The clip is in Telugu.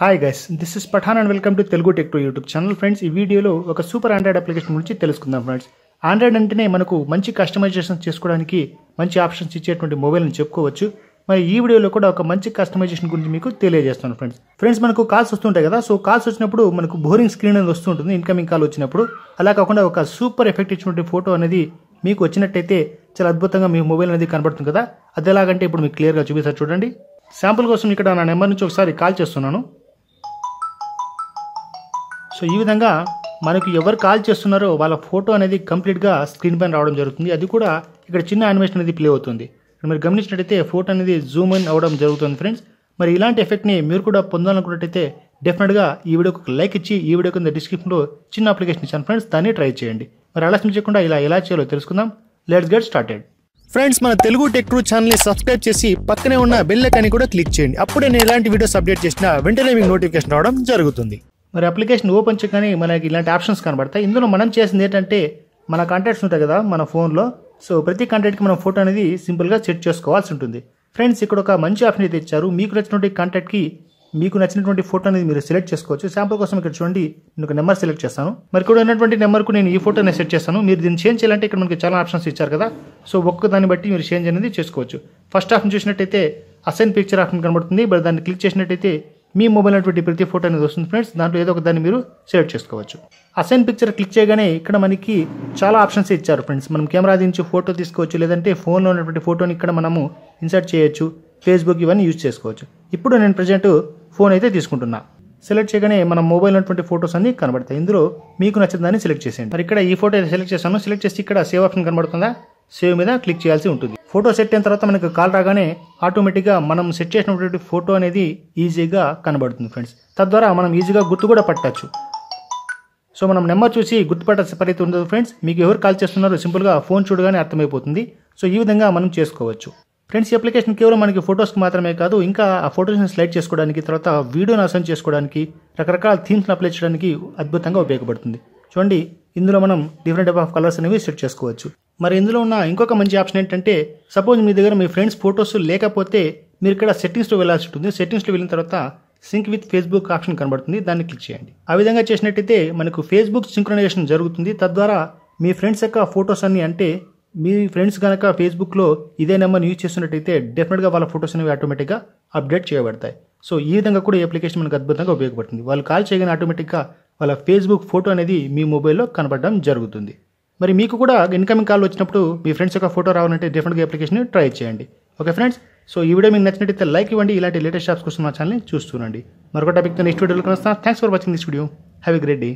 hi guys this is Pathan and welcome to Telugu tech two YouTube channel friends ఈ వీడియోలో ఒక సూపర్ ఆండ్రాయిడ్ అప్లికేషన్ గురించి తెలుసుకుందాం ఫ్రెండ్స్ ఆండ్రాయిడ్ అంటేనే మనకు మంచి కస్టమైజేషన్ చేసుకోవడానికి మంచి ఆప్షన్స్ ఇచ్చేటువంటి మొబైల్ అని చెప్పుకోవచ్చు మరి ఈ వీడియోలో కూడా ఒక మంచి కస్టమైజేషన్ గురించి మీకు తెలియజేస్తాను ఫ్రెండ్స్ ఫ్రెండ్స్ మనకు కాల్స్ వస్తుంటాయి కదా సో కాల్స్ వచ్చినప్పుడు మనకు బోరింగ్ స్క్రీన్ అనేది వస్తుంటుంది ఇన్కమింగ్ కాల్ వచ్చినప్పుడు అలా కాకుండా ఒక సూపర్ ఎఫెక్ట్ ఇచ్చినటువంటి ఫోటో అనేది మీకు వచ్చినట్టయితే చాలా అద్భుతంగా మీ మొబైల్ అనేది కనబడుతుంది కదా అది ఎలాగంటే ఇప్పుడు మీకు క్లియర్గా చూపిస్తారు చూడండి శాంపుల్ కోసం ఇక్కడ నా నెంబర్ నుంచి ఒకసారి కాల్ చేస్తున్నాను సో ఈ విధంగా మనకు ఎవరు కాల్ చేస్తున్నారో వాళ్ళ ఫోటో అనేది కంప్లీట్గా స్క్రీన్ పైన రావడం జరుగుతుంది అది కూడా ఇక్కడ చిన్న యానిమేషన్ అనేది ప్లే అవుతుంది మీరు గమనించినట్టయితే ఫోటో అనేది జూమ్ ఇన్ అవ్వడం జరుగుతుంది ఫ్రెండ్స్ మరి ఇలాంటి ఎఫెక్ట్ని మీరు కూడా పొందాలనుకున్నట్టయితే డెఫినెట్గా ఈ వీడియోకి లైక్ ఇచ్చి ఈ వీడియో కింద డిస్క్రిప్షన్లో చిన్న అప్లికేషన్ ఇచ్చాను ఫ్రెండ్స్ దాన్ని ట్రై చేయండి మరి ఆలస్యం చేయకుండా ఇలా ఎలా చేయాలో తెలుసుకుందాం లెట్స్ గెట్ స్టార్టెడ్ ఫ్రెండ్స్ మన తెలుగు టెక్ ట్రూ ఛానల్ని సబ్స్క్రైబ్ చేసి పక్కనే ఉన్న బెల్ ఐకాన్ని కూడా క్లిక్ చేయండి అప్పుడే నేను ఎలాంటి వీడియోస్ అప్డేట్ చేసినా వెంటనే మీకు నోటిఫికేషన్ రావడం జరుగుతుంది మరి అప్లికేషన్ ఓపెన్ చేయగానే మనకి ఇలాంటి ఆప్షన్స్ కనబడతాయి ఇందులో మనం చేసింది ఏంటంటే మన కాంటాక్ట్స్ ఉంటాయి కదా మన ఫోన్లో సో ప్రతి కాంటాక్ట్కి మనం ఫోటో అనేది సింపుల్గా సెట్ చేసుకోవాల్సి ఉంటుంది ఫ్రెండ్స్ ఇక్కడ ఒక మంచి ఆప్షన్ అయితే ఇచ్చారు మీకు నచ్చినటువంటి కాంటాక్ట్కి మీకు నచ్చినటువంటి ఫోటో అనేది మీరు సెలెక్ట్ చేసుకోవచ్చు శాంపుల్ కోసం ఇక్కడ చూడండి నేను ఒక నెంబర్ సెలెక్ట్ చేస్తాను మరి ఇక్కడ ఉన్నటువంటి నెంబర్కు నేను ఈ ఫోటోని సెట్ చేస్తాను మీరు దీన్ని చేంజ్ చేయాలంటే ఇక్కడ మనకి చాలా ఆప్షన్స్ ఇచ్చారు కదా సో ఒక్క దాన్ని బట్టి మీరు చేంజ్ అనేది చేసుకోవచ్చు ఫస్ట్ ఆప్షన్ చూసినట్టయితే అసైన్ పిక్చర్ ఆప్షన్ కనబడుతుంది బట్ దాన్ని క్లిక్ చేసినట్టయితే మీ మొబైల్ అటువంటి ప్రతి ఫోటో అనేది వస్తుంది ఫ్రెండ్స్ దాంట్లో ఏదో ఒక దాన్ని మీరు సెలెక్ట్ చేసుకోవచ్చు అసైన్ పిక్చర్ క్లిక్ చేయగానే ఇక్కడ మనకి చాలా ఆప్షన్స్ ఇచ్చారు ఫ్రెండ్స్ మనం కెమెరా దించి ఫోటో తీసుకోవచ్చు లేదంటే ఫోన్లో ఉన్నటువంటి ఫోటోని ఇక్కడ మనము ఇన్సర్ట్ చేయొచ్చు ఫేస్బుక్ ఇవన్నీ యూజ్ చేసుకోవచ్చు ఇప్పుడు నేను ప్రజెంట్ ఫోన్ అయితే తీసుకుంటున్నా సెలెక్ట్ చేయగానే మన మొబైల్ ఉన్నటువంటి ఫోటోస్ అన్ని కనబడతాయి ఇందులో మీకు నచ్చిన దాన్ని సెలెక్ట్ చేసేయండి మరి ఇక్కడ ఈ ఫోటో సెలెక్ట్ చేస్తాను సెలెక్ట్ చేసి ఇక్కడ సేవ్ ఆప్షన్ కనబడుతుందా సేవ్ మీద క్లిక్ చేయాల్సి ఉంటుంది ఫోటో సెట్ అయిన తర్వాత మనకు కాల్ రాగానే ఆటోమేటిక్గా మనం సెట్ చేసినటువంటి ఫోటో అనేది ఈజీగా కనబడుతుంది ఫ్రెండ్స్ తద్వారా మనం ఈజీగా గుర్తు కూడా పట్టచ్చు సో మనం నెంబర్ చూసి గుర్తుపట్టాల్సిన పరిస్థితి ఉండదు ఫ్రెండ్స్ మీకు ఎవరు కాల్ చేస్తున్నారో సింపుల్గా ఫోన్ చూడగానే అర్థమైపోతుంది సో ఈ విధంగా మనం చేసుకోవచ్చు ఫ్రెండ్స్ ఈ అప్లికేషన్ కేవలం మనకి ఫొటోస్కి మాత్రమే కాదు ఇంకా ఆ ఫొటోస్ని స్లైడ్ చేసుకోవడానికి తర్వాత వీడియోని అసైన్ చేసుకోవడానికి రకరకాల థీమ్స్ని అప్లై చేయడానికి అద్భుతంగా ఉపయోగపడుతుంది చూడండి ఇందులో మనం డిఫరెంట్ టైప్ ఆఫ్ కలర్స్ అనేవి సెట్ చేసుకోవచ్చు మరి ఇందులో ఉన్న ఇంకొక మంచి ఆప్షన్ ఏంటంటే సపోజ్ మీ దగ్గర మీ ఫ్రెండ్స్ ఫొటోస్ లేకపోతే మీరు ఇక్కడ సెట్టింగ్స్లో వెళ్ళాల్సి ఉంటుంది సెట్టింగ్స్లో వెళ్ళిన తర్వాత సింక్ విత్ ఫేస్బుక్ ఆప్షన్ కనబడుతుంది దాన్ని క్లిక్ చేయండి ఆ విధంగా చేసినట్టయితే మనకు ఫేస్బుక్ సింక్రనైజేషన్ జరుగుతుంది తద్వారా మీ ఫ్రెండ్స్ యొక్క ఫొటోస్ అన్ని అంటే మీ ఫ్రెండ్స్ కనుక ఫేస్బుక్లో ఇదే నెంబర్ని యూజ్ చేస్తున్నట్టయితే డెఫినెట్గా వాళ్ళ ఫొటోస్ అనేవి ఆటోమేటిక్గా అప్డేట్ చేయబడతాయి సో ఈ విధంగా కూడా ఈ అప్లికేషన్ మనకు అద్భుతంగా ఉపయోగపడుతుంది వాళ్ళు కాల్ చేయగానే ఆటోమేటిక్గా వాళ్ళ ఫేస్బుక్ ఫోటో అనేది మీ మొబైల్లో కనబడడం జరుగుతుంది మరి మీకు కూడా ఇన్కమింగ్ కాల్ వచ్చినప్పుడు మీ ఫ్రెండ్స్ యొక్క ఫోటో రావాలంటే డెఫినెట్గా అప్లికేషన్ ట్రై చేయండి ఓకే ఫ్రెండ్స్ సో ఈ వీడియో మీకు అయితే లైక్ ఇవ్వండి ఇలాంటి లేటెస్ట్ షాప్స్ కోసం మా ఛానల్ని చూస్తుండండి మరొక టాపిక్తో నెక్స్ట్ వీడియోలో కలుస్తాను thanks for watching this video have a great day